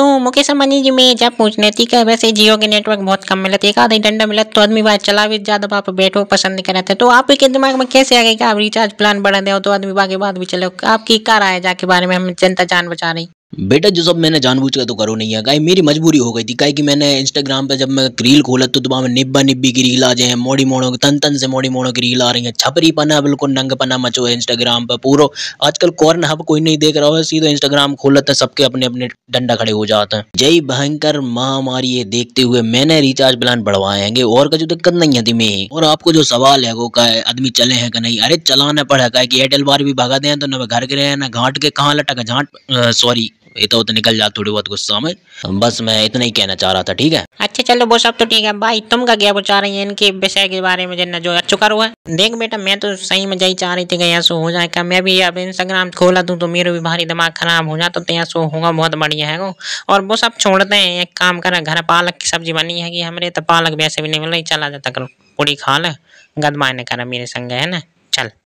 दोस्तों मुकेश अंबानी जी में जब पूछने थी कि वैसे जियो के नेटवर्क बहुत कम मिलते एक आधा डंडा मिला तो आदमी बात चला भी ज़्यादा आप बैठो पसंद नहीं थे तो आपके दिमाग में कैसे आ गया कि आप रिचार्ज प्लान बढ़ा दे तो आदमी बाकी बाद भी चले आपकी कार आया जाके बारे में हम जनता जान बचा रही बेटा जो सब मैंने जानबूझ कर तो करो नहीं है गाय मेरी मजबूरी हो गई थी गाय कि मैंने इंस्टाग्राम पर जब मैं रील खोला तो तुम्हारे निब्बा निब्बी की रील आ जाए मोड़ी मोड़ो तन तन से मोड़ी मोड़ो की रील आ रही है छपरी पना बिल्कुल नंग पना मचो है इंस्टाग्राम पर पूरा आजकल कॉर्न हब कोई नहीं देख रहा है सीधे इंस्टाग्राम खोल हैं सबके अपने अपने डंडा खड़े हो जाते हैं जय भयंकर महामारी ये देखते हुए मैंने रिचार्ज प्लान बढ़वाए हैं और का जो दिक्कत नहीं है तुम्हें और आपको जो सवाल है वो का आदमी चले हैं का नहीं अरे चलाना पड़ा का एयरटेल बार भी भगा दे तो ना घर के रहे ना घाट के कहाँ लटक झाट सॉरी इतना तो निकल जा थोड़ी बहुत गुस्सा में बस मैं इतना ही कहना चाह रहा था ठीक है अच्छा चलो वो सब तो ठीक है भाई तुम का क्या बचा रही है इनके विषय के बारे में जो चुका हुआ है देख बेटा मैं तो सही में यही चाह रही थी कि ऐसा हो जाए क्या मैं भी अब इंस्टाग्राम खोला दूँ तो मेरे भी भारी दिमाग खराब हो जाता तो ऐसा होगा बहुत बढ़िया है वो और वो सब छोड़ते हैं एक काम कर घर पालक की सब्जी बनी है कि हमारे तो पालक वैसे भी नहीं मिल रही चला जाता करो पूरी खा ले गदमाने करा मेरे संग है ना